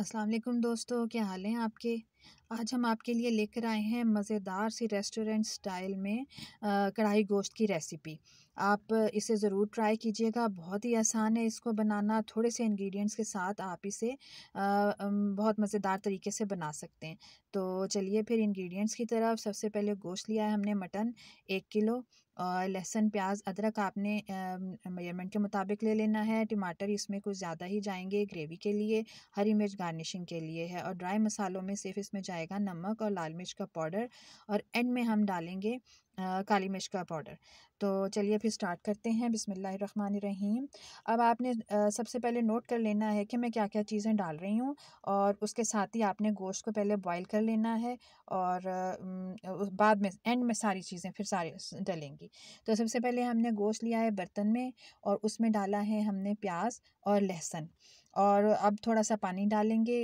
अस्सलाम वालेकुम दोस्तों क्या हाल हैं आपके आज हम आपके लिए लेकर आए हैं मज़ेदार सी रेस्टोरेंट स्टाइल में कढ़ाई गोश्त की रेसिपी आप इसे ज़रूर ट्राई कीजिएगा बहुत ही आसान है इसको बनाना थोड़े से इंग्रेडिएंट्स के साथ आप इसे बहुत मज़ेदार तरीके से बना सकते हैं तो चलिए फिर इंग्रेडिएंट्स की तरफ सबसे पहले गोश्त लिया है हमने मटन एक किलो और लहसुन प्याज अदरक आपने मेजरमेंट के मुताबिक ले लेना है टमाटर इसमें कुछ ज़्यादा ही जाएंगे ग्रेवी के लिए हरी मिर्च गार्निशिंग के लिए है और ड्राई मसालों में सिर्फ इसमें जाएगा नमक और लाल मिर्च का पाउडर और एंड में हम डालेंगे काली मिर्च का पाउडर तो चलिए फिर स्टार्ट करते हैं बिसमीम अब आपने सबसे पहले नोट कर लेना है कि मैं क्या क्या चीज़ें डाल रही हूँ और उसके साथ ही आपने गोश्त को पहले बॉईल कर लेना है और बाद में एंड में सारी चीज़ें फिर सारी डलेंगी तो सबसे पहले हमने गोश्त लिया है बर्तन में और उसमें डाला है हमने प्याज और लहसुन और अब थोड़ा सा पानी डालेंगे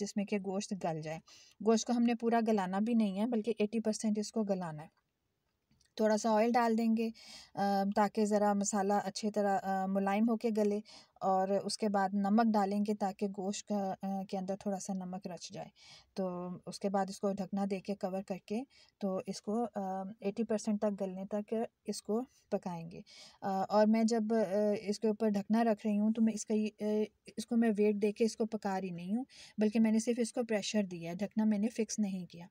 जिसमें कि गोश्त गल जाए गोश्त को हमने पूरा गलाना भी नहीं है बल्कि एटी परसेंट इसको गलाना है थोड़ा सा ऑयल डाल देंगे ताकि ज़रा मसाला अच्छी तरह मुलायम होके गले और उसके बाद नमक डालेंगे ताकि गोश्त के अंदर थोड़ा सा नमक रच जाए तो उसके बाद इसको ढकना दे के कवर करके तो इसको एटी परसेंट तक गलने तक इसको पकाएंगे और मैं जब इसके ऊपर ढकना रख रही हूँ तो मैं इसका इसको मैं वेट दे के इसको पका रही नहीं हूँ बल्कि मैंने सिर्फ इसको प्रेशर दिया है ढकना मैंने फ़िक्स नहीं किया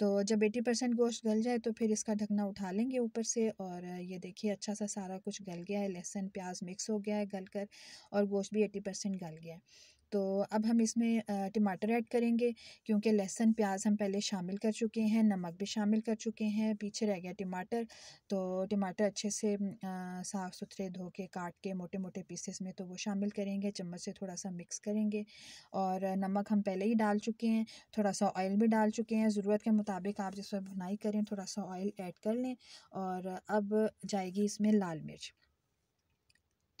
तो जब एटी परसेंट गोश्त गल जाए तो फिर इसका ढकना उठा लेंगे ऊपर से और ये देखिए अच्छा सा सारा कुछ गल गया है लहसुन प्याज मिक्स हो गया है गल कर और गोश्त भी एटी परसेंट गल गया है तो अब हम इसमें टमाटर ऐड करेंगे क्योंकि लहसुन प्याज हम पहले शामिल कर चुके हैं नमक भी शामिल कर चुके हैं पीछे रह गया टमाटर तो टमाटर अच्छे से साफ़ सुथरे धो के काट के मोटे मोटे पीसेस में तो वो शामिल करेंगे चम्मच से थोड़ा सा मिक्स करेंगे और नमक हम पहले ही डाल चुके हैं थोड़ा सा ऑयल भी डाल चुके हैं ज़रूरत के मुताबिक आप जिस पर भुनाई करें थोड़ा सा ऑयल ऐड कर लें और अब जाएगी इसमें लाल मिर्च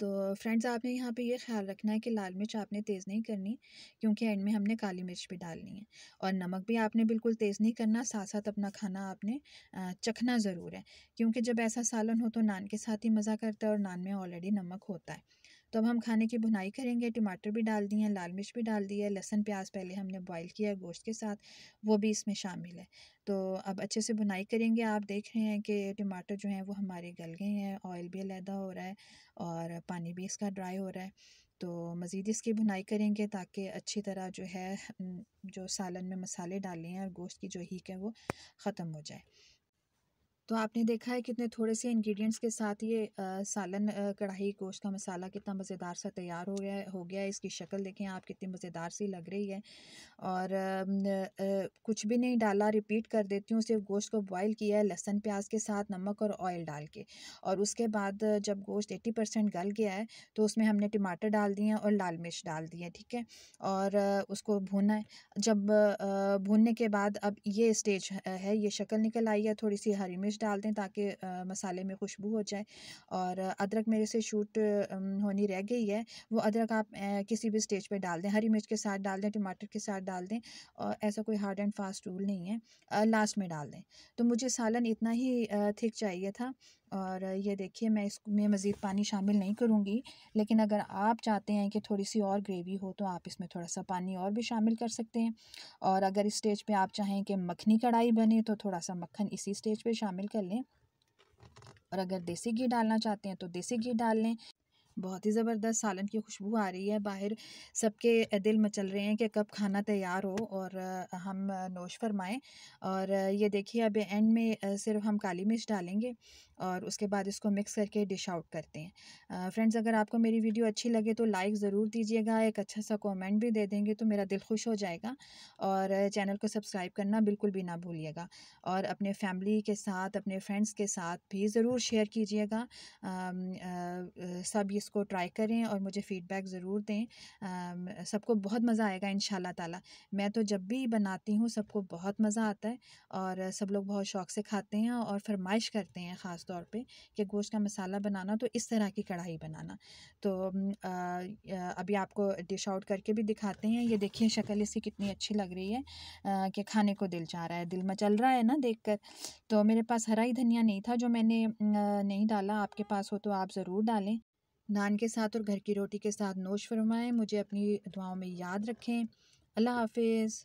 तो फ्रेंड्स आपने यहाँ पे ये यह ख्याल रखना है कि लाल मिर्च आपने तेज़ नहीं करनी क्योंकि एंड में हमने काली मिर्च भी डालनी है और नमक भी आपने बिल्कुल तेज़ नहीं करना साथ साथ अपना खाना आपने चखना ज़रूर है क्योंकि जब ऐसा सालन हो तो नान के साथ ही मज़ा करता है और नान में ऑलरेडी नमक होता है तो अब हम खाने की बुनाई करेंगे टमाटर भी डाल दिए हैं लाल मिर्च भी डाल दी है लहसन प्याज पहले हमने बॉईल किया है गोश्त के साथ वो भी इसमें शामिल है तो अब अच्छे से बुनाई करेंगे आप देख रहे हैं कि टमाटर जो हैं वो हमारे गल गए हैं ऑयल भी अलहदा हो रहा है और पानी भी इसका ड्राई हो रहा है तो मज़ीद इसकी बुनाई करेंगे ताकि अच्छी तरह जो है जो सालन में मसाले डाले हैं और गोश्त की जो हीक है वो ख़त्म हो जाए तो आपने देखा है कितने थोड़े से इंग्रेडिएंट्स के साथ ये आ, सालन कढ़ाई गोश्त का मसाला कितना मज़ेदार सा तैयार हो गया हो गया है इसकी शक्ल देखें आप कितनी मज़ेदार सी लग रही है और आ, आ, कुछ भी नहीं डाला रिपीट कर देती हूँ सिर्फ गोश्त को बॉईल किया है लहसन प्याज के साथ नमक और ऑयल डाल के और उसके बाद जब गोश्त एट्टी परसेंट गल गया है तो उसमें हमने टमाटर डाल दिए हैं और लाल मिर्च डाल दी है ठीक है और उसको भुना है जब भुनने के बाद अब ये स्टेज है ये शक्ल निकल आई है थोड़ी सी हरी मिर्च मिर्च डाल दें ताकि मसाले में खुशबू हो जाए और अदरक मेरे से शूट होनी रह गई है वो अदरक आप किसी भी स्टेज पर डाल दें हरी मिर्च के साथ डाल दें टमाटर के साथ डाल दें और ऐसा कोई हार्ड एंड फास्ट रूल नहीं है लास्ट में डाल दें तो मुझे सालन इतना ही थिक चाहिए था और ये देखिए मैं इसमें मज़ीद पानी शामिल नहीं करूँगी लेकिन अगर आप चाहते हैं कि थोड़ी सी और ग्रेवी हो तो आप इसमें थोड़ा सा पानी और भी शामिल कर सकते हैं और अगर इस स्टेज पे आप चाहें कि मखनी कढ़ाई बने तो थोड़ा सा मक्खन इसी स्टेज पे शामिल कर लें और अगर देसी घी डालना चाहते हैं तो देसी घी डाल लें बहुत ही ज़बरदस्त सालन की खुशबू आ रही है बाहर सबके दिल मचल रहे हैं कि कब खाना तैयार हो और हम नोश फरमाएं और ये देखिए अब एंड में सिर्फ हम काली मिर्च डालेंगे और उसके बाद इसको मिक्स करके डिश आउट करते हैं फ्रेंड्स अगर आपको मेरी वीडियो अच्छी लगे तो लाइक ज़रूर दीजिएगा एक अच्छा सा कॉमेंट भी दे देंगे तो मेरा दिल खुश हो जाएगा और चैनल को सब्सक्राइब करना बिल्कुल भी ना भूलिएगा और अपने फैमिली के साथ अपने फ्रेंड्स के साथ भी ज़रूर शेयर कीजिएगा सब इसको ट्राई करें और मुझे फ़ीडबैक ज़रूर दें सबको बहुत मज़ा आएगा इन ताला मैं तो जब भी बनाती हूँ सबको बहुत मज़ा आता है और सब लोग बहुत शौक़ से खाते हैं और फरमाइश करते हैं ख़ास तौर पे कि गोश्त का मसाला बनाना तो इस तरह की कढ़ाई बनाना तो अभी आपको डिश आउट करके भी दिखाते हैं ये देखिए शक्ल इसकी कितनी अच्छी लग रही है कि खाने को दिल चाह रहा है दिल मचल रहा है ना देख कर तो मेरे पास हरा ही धनिया नहीं था जो मैंने नहीं डाला आपके पास हो तो आप ज़रूर डालें नान के साथ और घर की रोटी के साथ नोश फरमाएँ मुझे अपनी दुआओं में याद रखें अल्लाह हाफिज़